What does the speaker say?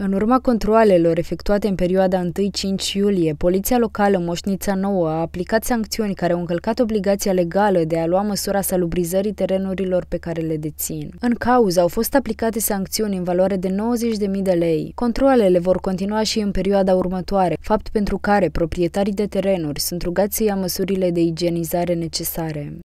În urma controalelor efectuate în perioada 1-5 iulie, Poliția Locală Moșnița Nouă a aplicat sancțiuni care au încălcat obligația legală de a lua măsura salubrizării terenurilor pe care le dețin. În cauză au fost aplicate sancțiuni în valoare de 90.000 de lei. Controalele vor continua și în perioada următoare, fapt pentru care proprietarii de terenuri sunt rugați să ia măsurile de igienizare necesare.